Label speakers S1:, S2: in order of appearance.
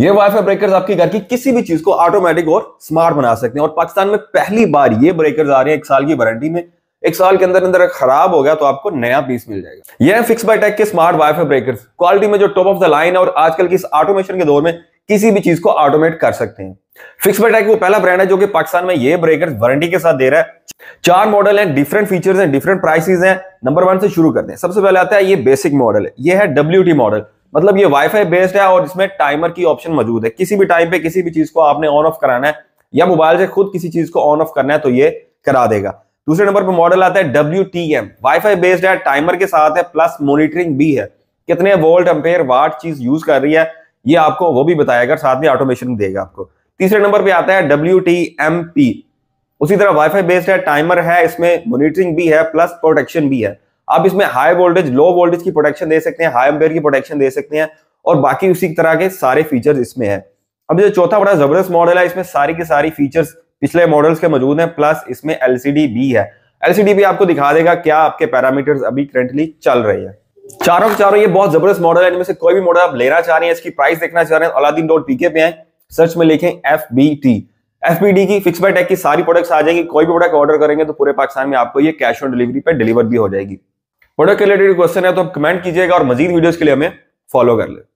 S1: ये wifi breakers आपके घर की किसी भी चीज को ऑटोमेटिक और स्मार्ट बना सकते हैं और पाकिस्तान में पहली बार ये ब्रेकर्स आ रहे हैं एक साल की वारंटी में एक साल के अंदर अंदर खराब हो गया तो आपको नया पीस मिल जाएगा यह फिक्स बाय टेक के स्मार्ट वाई ब्रेकर्स क्वालिटी में जो टॉप ऑफ द लाइन है और आजकल की इस ऑटोमेशन के दौर में किसी भी चीज को ऑटोमेट कर सकते हैं फिक्स बाय टेक वो पहला ब्रांड है जो कि पाकिस्तान में ये ब्रेकर्स वारंटी के साथ दे रहा है चार मॉडल हैं डिफरेंट फीचर्स हैं डिफरेंट प्राइसेस हैं नंबर वन से शुरू करते हैं सबसे पहले आता है ये बेसिक मॉडल है ये है डब्ल्यू मॉडल मतलब ये वाईफाई बेस्ड है और इसमें टाइमर की ऑप्शन मौजूद है किसी भी टाइम पे किसी भी चीज को आपने ऑन ऑफ कराना है या मोबाइल से खुद किसी चीज को ऑन ऑफ करना है तो ये करा देगा दूसरे नंबर पर मॉडल आता है W T M wifi based है टाइमर के साथ है प्लस मोनिटरिंग भी है कितने वोल्ट एम्पेयर वाट चीज यूज कर रही है ये आपको वो भी बताएगा साथ में ऑटोमेशन देगा आपको तीसरे नंबर पे आता है डब्ल्यू टी एम पी उसी तरह वाईफाई बेस्ड है टाइमर है इसमें मॉनिटरिंग भी है प्लस प्रोटेक्शन भी है आप इसमें हाई वोल्टेज लो वोल्टेज की प्रोटेक्शन दे सकते हैं हाई एम्पेयर की प्रोटेक्शन दे सकते हैं और बाकी उसी तरह के सारे फीचर्स इसमें है अब जो चौथा बड़ा जबरदस्त मॉडल है इसमें सारी के सारी फीचर्स पिछले मॉडल्स के मौजूद हैं प्लस इसमें एलसीडी भी है एलसीडी भी आपको दिखा देगा क्या आपके पैरामीटर्स अभी करंटली चल रहे हैं चारों के चारों ये बहुत जबरदस्त मॉडल है इनमें से कोई भी मॉडल आप लेना चाह रहे हैं इसकी प्राइस देखना चाह रहे हैं अलादीन डॉट पीके पे आए सर्च में लिखें एफ बी टी डी की फिक्स बाय टेक की सारी प्रोडक्ट्स आ जाएगी कोई भी प्रोडक्ट ऑर्डर करेंगे तो पूरे पाकिस्तान में आपको ये कैश ऑन डिलीवरी पर डिलीवर भी हो जाएगी प्रोडक्ट रिलेटेड क्वेश्चन है तो आप कमेंट कीजिएगा और मजीद वीडियोस के लिए हमें फॉलो कर ले